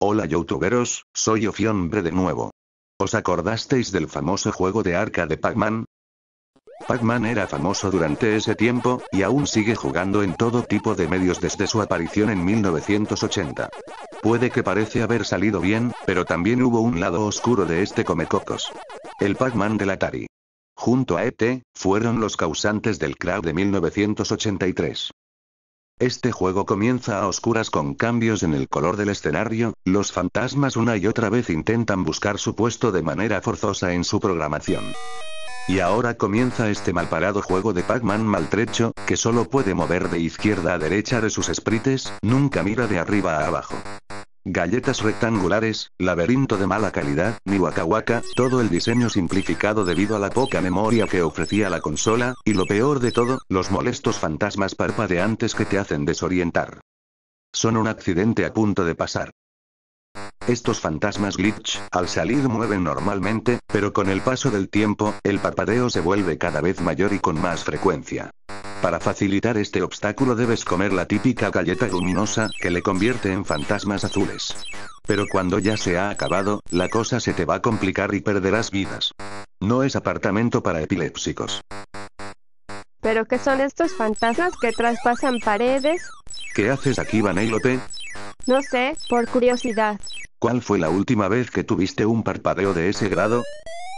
Hola youtuberos, soy Hombre de nuevo. ¿Os acordasteis del famoso juego de arca de Pac-Man? Pac-Man era famoso durante ese tiempo, y aún sigue jugando en todo tipo de medios desde su aparición en 1980. Puede que parece haber salido bien, pero también hubo un lado oscuro de este comecocos. El Pac-Man del Atari. Junto a ET, fueron los causantes del crash de 1983. Este juego comienza a oscuras con cambios en el color del escenario, los fantasmas una y otra vez intentan buscar su puesto de manera forzosa en su programación. Y ahora comienza este malparado juego de Pac-Man maltrecho, que solo puede mover de izquierda a derecha de sus sprites, nunca mira de arriba a abajo. Galletas rectangulares, laberinto de mala calidad, ni todo el diseño simplificado debido a la poca memoria que ofrecía la consola, y lo peor de todo, los molestos fantasmas parpadeantes que te hacen desorientar. Son un accidente a punto de pasar. Estos fantasmas glitch, al salir mueven normalmente, pero con el paso del tiempo, el parpadeo se vuelve cada vez mayor y con más frecuencia. Para facilitar este obstáculo debes comer la típica galleta luminosa, que le convierte en fantasmas azules. Pero cuando ya se ha acabado, la cosa se te va a complicar y perderás vidas. No es apartamento para epilépticos. ¿Pero qué son estos fantasmas que traspasan paredes? ¿Qué haces aquí, Vanellope? No sé, por curiosidad. ¿Cuál fue la última vez que tuviste un parpadeo de ese grado?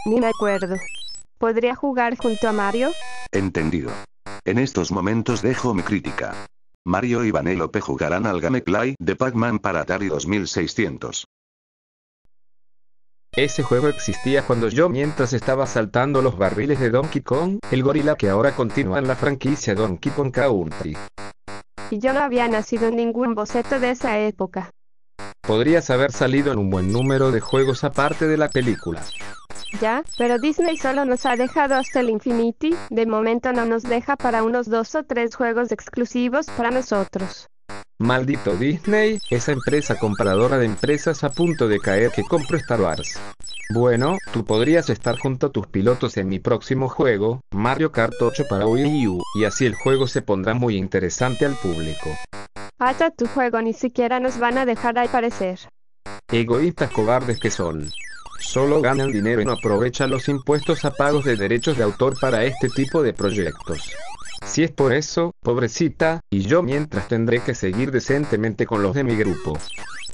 Ni me acuerdo. ¿Podría jugar junto a Mario? Entendido. En estos momentos dejo mi crítica. Mario y Vanellope jugarán al gameplay de Pac-Man para Atari 2600. Ese juego existía cuando yo mientras estaba saltando los barriles de Donkey Kong, el gorila que ahora continúa en la franquicia Donkey Kong Country. Y yo no había nacido en ningún boceto de esa época. Podrías haber salido en un buen número de juegos aparte de la película ya, pero Disney solo nos ha dejado hasta el Infinity, de momento no nos deja para unos dos o tres juegos exclusivos para nosotros. Maldito Disney, esa empresa compradora de empresas a punto de caer que compro Star Wars. Bueno, tú podrías estar junto a tus pilotos en mi próximo juego, Mario Kart 8 para Wii U, y así el juego se pondrá muy interesante al público. Hasta tu juego ni siquiera nos van a dejar aparecer. Egoístas cobardes que son. Solo ganan dinero y no aprovechan los impuestos a pagos de derechos de autor para este tipo de proyectos. Si es por eso, pobrecita, y yo mientras tendré que seguir decentemente con los de mi grupo.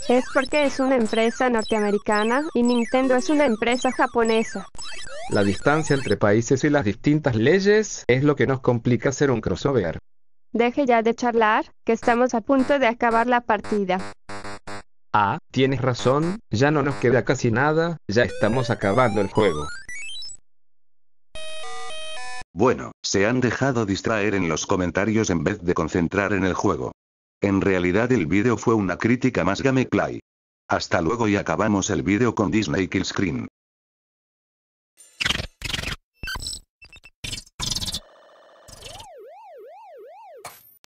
Es porque es una empresa norteamericana y Nintendo es una empresa japonesa. La distancia entre países y las distintas leyes es lo que nos complica hacer un crossover. Deje ya de charlar, que estamos a punto de acabar la partida. Ah, tienes razón, ya no nos queda casi nada, ya estamos acabando el juego. Bueno, se han dejado distraer en los comentarios en vez de concentrar en el juego. En realidad el vídeo fue una crítica más gameplay. Hasta luego y acabamos el vídeo con Disney Killscreen.